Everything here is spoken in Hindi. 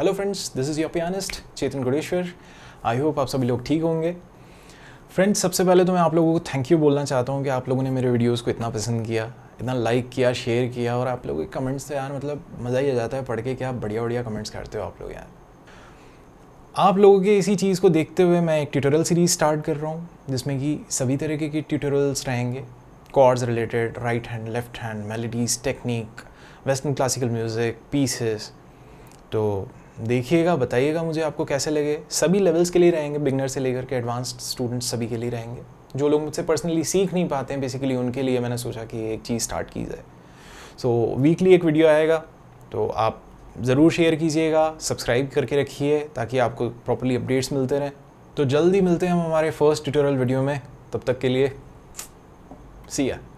hello friends this is your pianist Chetan Gudeshwar I hope आप सभी लोग ठीक होंगे फ्रेंड्स सबसे पहले तो मैं आप लोगों को थैंक यू बोलना चाहता हूँ कि आप लोगों ने मेरे वीडियोज़ को इतना पसंद किया इतना लाइक किया शेयर किया और आप लोगों के कमेंट्स से यार मतलब मज़ा ही आ जाता है पढ़ के क्या बढ़िया बढ़िया कमेंट्स करते हो आप लोग यार आप लोगों के इसी चीज़ को देखते हुए मैं एक ट्यूटोरियल सीरीज़ स्टार्ट कर रहा हूँ जिसमें कि सभी तरीके के ट्यूटोरियल्स रहेंगे chords related right hand left hand melodies technique western classical music pieces तो देखिएगा बताइएगा मुझे आपको कैसे लगे सभी लेवल्स के लिए रहेंगे बिगनर से लेकर के एडवांस्ड स्टूडेंट्स सभी के लिए रहेंगे जो लोग मुझसे पर्सनली सीख नहीं पाते हैं बेसिकली उनके लिए मैंने सोचा कि एक चीज़ स्टार्ट की जाए सो वीकली एक वीडियो आएगा तो आप ज़रूर शेयर कीजिएगा सब्सक्राइब करके रखिए ताकि आपको प्रॉपरली अपडेट्स मिलते रहें तो जल्दी मिलते हैं हम हमारे फर्स्ट ट्यूटोरियल वीडियो में तब तक के लिए सी या